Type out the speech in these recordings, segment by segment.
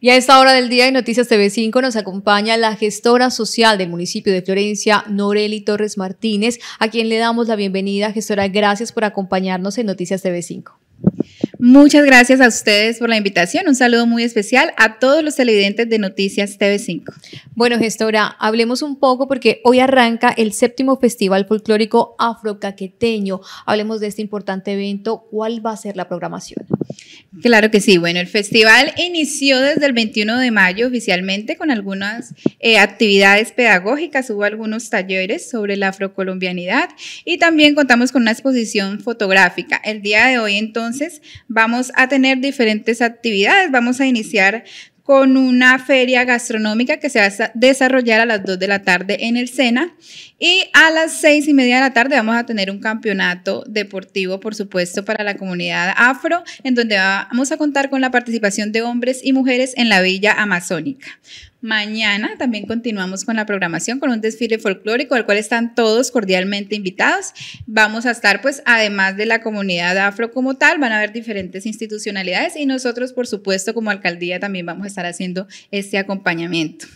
Y a esta hora del día de Noticias TV5 nos acompaña la gestora social del municipio de Florencia, Noreli Torres Martínez, a quien le damos la bienvenida. Gestora, gracias por acompañarnos en Noticias TV5. Muchas gracias a ustedes por la invitación. Un saludo muy especial a todos los televidentes de Noticias TV5. Bueno, gestora, hablemos un poco porque hoy arranca el séptimo Festival Folclórico Afrocaqueteño. Hablemos de este importante evento. ¿Cuál va a ser la programación? Claro que sí. Bueno, el festival inició desde el 21 de mayo oficialmente con algunas eh, actividades pedagógicas, hubo algunos talleres sobre la afrocolombianidad y también contamos con una exposición fotográfica. El día de hoy entonces vamos a tener diferentes actividades. Vamos a iniciar con una feria gastronómica que se va a desarrollar a las 2 de la tarde en el Sena. Y a las 6 y media de la tarde vamos a tener un campeonato deportivo, por supuesto, para la comunidad afro, en donde vamos a contar con la participación de hombres y mujeres en la Villa Amazónica. Mañana también continuamos con la programación con un desfile folclórico al cual están todos cordialmente invitados. Vamos a estar pues además de la comunidad afro como tal, van a haber diferentes institucionalidades y nosotros por supuesto como alcaldía también vamos a estar haciendo este acompañamiento.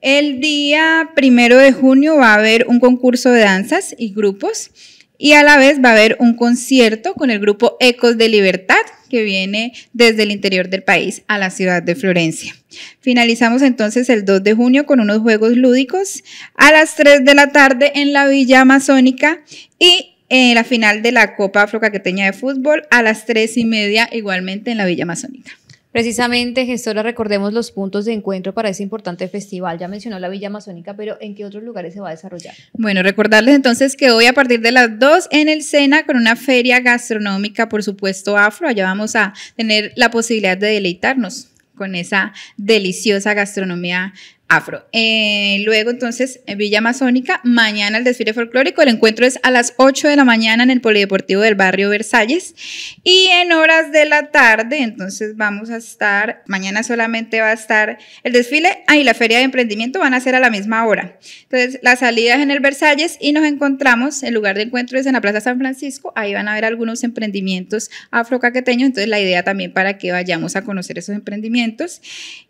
El día primero de junio va a haber un concurso de danzas y grupos y a la vez va a haber un concierto con el grupo Ecos de Libertad que viene desde el interior del país a la ciudad de Florencia. Finalizamos entonces el 2 de junio con unos juegos lúdicos a las 3 de la tarde en la Villa Amazónica y en eh, la final de la Copa Afrocaqueteña de Fútbol a las 3 y media igualmente en la Villa Amazónica. Precisamente, gestora, recordemos los puntos de encuentro para ese importante festival. Ya mencionó la Villa Amazónica, pero ¿en qué otros lugares se va a desarrollar? Bueno, recordarles entonces que hoy a partir de las 2 en el Sena con una feria gastronómica, por supuesto, afro. Allá vamos a tener la posibilidad de deleitarnos con esa deliciosa gastronomía afro. Eh, luego, entonces, en Villa Amazónica, mañana el desfile folclórico. El encuentro es a las 8 de la mañana en el Polideportivo del barrio Versalles. Y en horas de la tarde, entonces vamos a estar, mañana solamente va a estar el desfile ahí y la feria de emprendimiento van a ser a la misma hora. Entonces, la salida es en el Versalles y nos encontramos, el lugar de encuentro es en la Plaza San Francisco. Ahí van a haber algunos emprendimientos afrocaqueteños. Entonces, la idea también para que vayamos a conocer esos emprendimientos.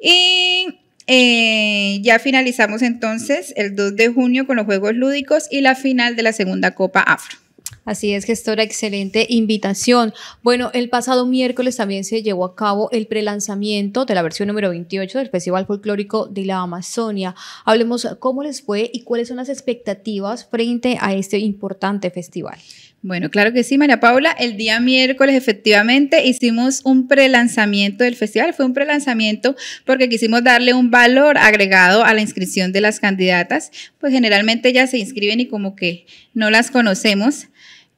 Y eh, ya finalizamos entonces el 2 de junio con los Juegos Lúdicos y la final de la Segunda Copa Afro. Así es, gestora, excelente invitación. Bueno, el pasado miércoles también se llevó a cabo el prelanzamiento de la versión número 28 del Festival Folclórico de la Amazonia. Hablemos cómo les fue y cuáles son las expectativas frente a este importante festival. Bueno, claro que sí, María Paula. El día miércoles efectivamente hicimos un prelanzamiento del festival. Fue un prelanzamiento porque quisimos darle un valor agregado a la inscripción de las candidatas. Pues generalmente ya se inscriben y como que no las conocemos.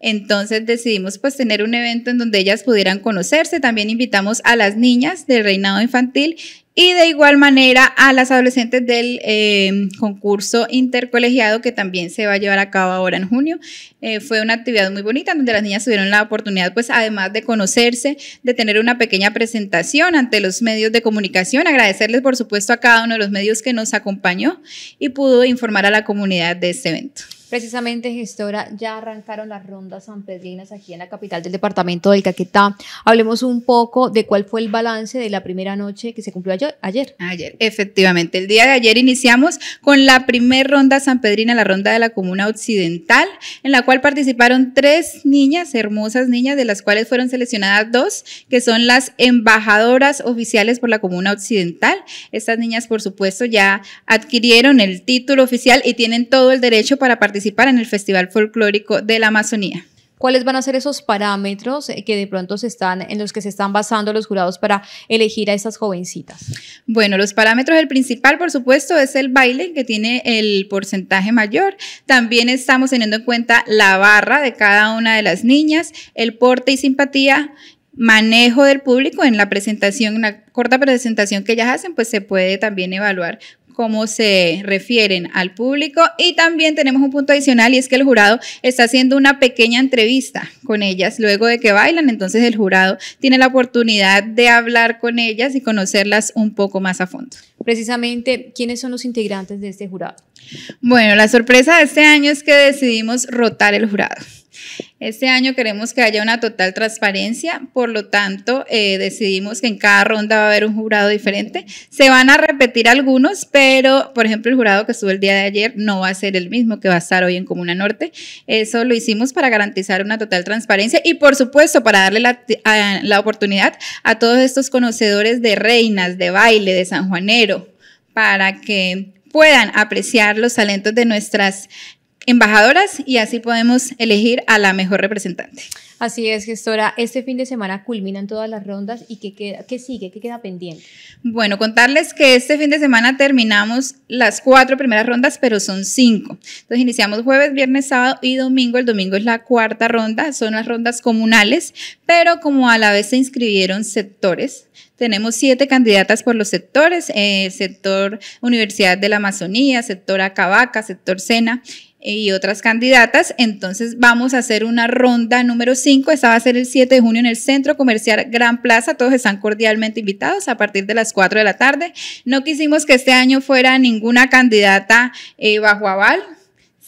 Entonces decidimos pues tener un evento en donde ellas pudieran conocerse. También invitamos a las niñas del reinado infantil y de igual manera a las adolescentes del em, concurso intercolegiado que también se va a llevar a cabo ahora en junio. Eh, fue una actividad muy bonita donde las niñas tuvieron la oportunidad, pues además de conocerse, de tener una pequeña presentación ante los medios de comunicación, agradecerles por supuesto a cada uno de los medios que nos acompañó y pudo informar a la comunidad de este evento. Precisamente, gestora, ya arrancaron las rondas sanpedrinas aquí en la capital del departamento del Caquetá. Hablemos un poco de cuál fue el balance de la primera noche que se cumplió ayer. Ayer, efectivamente. El día de ayer iniciamos con la primera ronda sanpedrina, la ronda de la comuna occidental, en la cual participaron tres niñas, hermosas niñas, de las cuales fueron seleccionadas dos, que son las embajadoras oficiales por la comuna occidental. Estas niñas, por supuesto, ya adquirieron el título oficial y tienen todo el derecho para participar participar en el Festival Folclórico de la Amazonía. ¿Cuáles van a ser esos parámetros eh, que de pronto se están, en los que se están basando los jurados para elegir a estas jovencitas? Bueno, los parámetros, el principal, por supuesto, es el baile, que tiene el porcentaje mayor. También estamos teniendo en cuenta la barra de cada una de las niñas, el porte y simpatía manejo del público en la presentación, una corta presentación que ellas hacen, pues se puede también evaluar cómo se refieren al público. Y también tenemos un punto adicional y es que el jurado está haciendo una pequeña entrevista con ellas luego de que bailan. Entonces el jurado tiene la oportunidad de hablar con ellas y conocerlas un poco más a fondo. Precisamente, ¿quiénes son los integrantes de este jurado? Bueno, la sorpresa de este año es que decidimos rotar el jurado. Este año queremos que haya una total transparencia, por lo tanto eh, decidimos que en cada ronda va a haber un jurado diferente. Se van a repetir algunos, pero por ejemplo el jurado que estuvo el día de ayer no va a ser el mismo que va a estar hoy en Comuna Norte. Eso lo hicimos para garantizar una total transparencia y por supuesto para darle la, la oportunidad a todos estos conocedores de reinas, de baile, de San Juanero, para que puedan apreciar los talentos de nuestras embajadoras y así podemos elegir a la mejor representante. Así es, gestora. Este fin de semana culminan todas las rondas y ¿qué, qué sigue? ¿Qué queda pendiente? Bueno, contarles que este fin de semana terminamos las cuatro primeras rondas, pero son cinco. Entonces iniciamos jueves, viernes, sábado y domingo. El domingo es la cuarta ronda, son las rondas comunales, pero como a la vez se inscribieron sectores, tenemos siete candidatas por los sectores, eh, sector Universidad de la Amazonía, sector Acabaca, sector Sena y otras candidatas. Entonces vamos a hacer una ronda número 5. Esta va a ser el 7 de junio en el Centro Comercial Gran Plaza. Todos están cordialmente invitados a partir de las 4 de la tarde. No quisimos que este año fuera ninguna candidata eh, bajo aval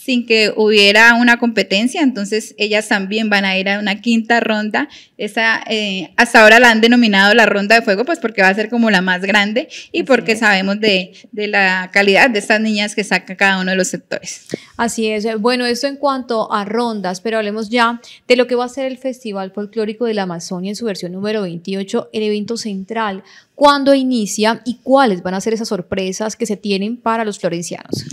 sin que hubiera una competencia, entonces ellas también van a ir a una quinta ronda. Esa, eh, hasta ahora la han denominado la ronda de fuego, pues porque va a ser como la más grande y porque sabemos de, de, la calidad de estas niñas que saca cada uno de los sectores. Así es. Bueno, esto en cuanto a rondas, pero hablemos ya de lo que va a ser el Festival Folclórico de la Amazonia en su versión número 28, el evento central cuándo inicia y cuáles van a ser esas sorpresas que se tienen para los florencianos.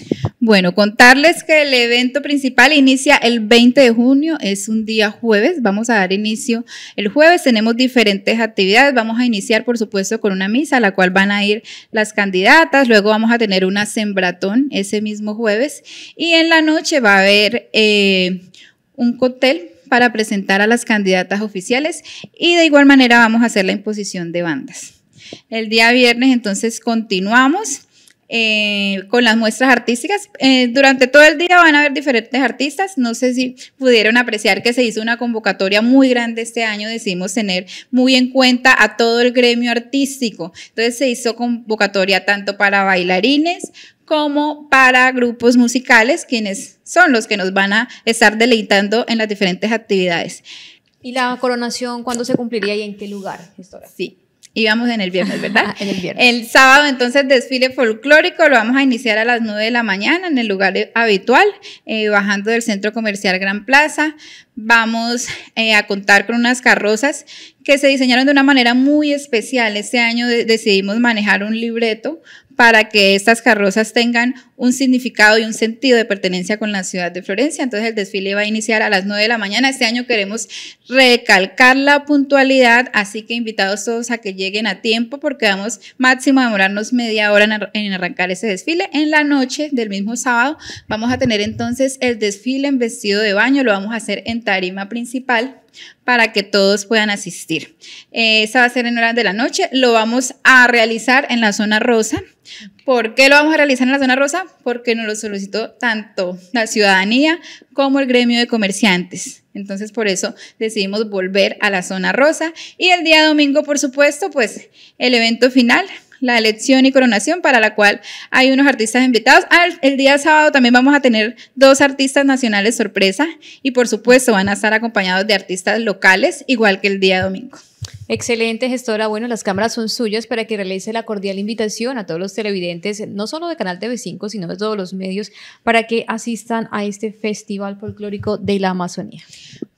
Bueno, contarles que el evento principal inicia el 20 de junio, es un día jueves, vamos a dar inicio el jueves, tenemos diferentes actividades, vamos a iniciar por supuesto con una misa a la cual van a ir las candidatas, luego vamos a tener una sembratón ese mismo jueves y en la noche va a haber eh, un cóctel para presentar a las candidatas oficiales y de igual manera vamos a hacer la imposición de bandas el día viernes, entonces continuamos. Eh, con las muestras artísticas. Eh, durante todo el día van a haber diferentes artistas. No sé si pudieron apreciar que se hizo una convocatoria muy grande este año. Decidimos tener muy en cuenta a todo el gremio artístico. Entonces se hizo convocatoria tanto para bailarines como para grupos musicales, quienes son los que nos van a estar deleitando en las diferentes actividades. ¿Y la coronación cuándo se cumpliría y en qué lugar, Sí, Íbamos en el viernes, ¿verdad? Ah, en el viernes. El sábado, entonces, desfile folclórico. Lo vamos a iniciar a las 9 de la mañana en el lugar eh, habitual, eh, bajando del centro comercial Gran Plaza. Vamos eh, a contar con unas carrozas que se diseñaron de una manera muy especial. Este año decidimos manejar un libreto para que estas carrozas tengan un significado y un sentido de pertenencia con la ciudad de Florencia. Entonces el desfile va a iniciar a las 9 de la mañana. Este año queremos recalcar la puntualidad, así que invitados todos a que lleguen a tiempo porque vamos máximo a demorarnos media hora en, arrancar ese desfile. En la noche del mismo sábado vamos a tener entonces el desfile en vestido de baño, lo vamos a hacer en tarima principal para que todos puedan asistir. Eh, esa va a ser en horas de la noche. Lo vamos a realizar en la zona rosa. ¿Por qué lo vamos a realizar en la zona rosa? Porque nos lo solicitó tanto la ciudadanía como el gremio de comerciantes. Entonces, por eso decidimos volver a la zona rosa. Y el día domingo, por supuesto, pues el evento final la elección y coronación, para la cual hay unos artistas invitados. Ah, el día sábado también vamos a tener dos artistas nacionales sorpresa y por supuesto van a estar acompañados de artistas locales, igual que el día domingo. Excelente, gestora. Bueno, las cámaras son suyas para que realice la cordial invitación a todos los televidentes, no solo de Canal TV5, sino de todos los medios, para que asistan a este Festival Folclórico de la Amazonía.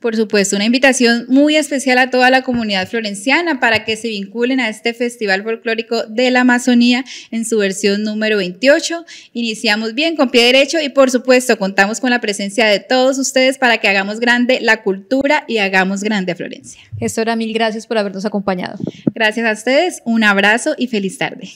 Por supuesto, una invitación muy especial a toda la comunidad florenciana para que se vinculen a este Festival Folclórico de la Amazonía en su versión número 28. Iniciamos bien con pie derecho y por supuesto contamos con la presencia de todos ustedes para que hagamos grande la cultura y hagamos grande a Florencia. Gestora, mil gracias por habernos acompañado. Gracias a ustedes, un abrazo y feliz tarde.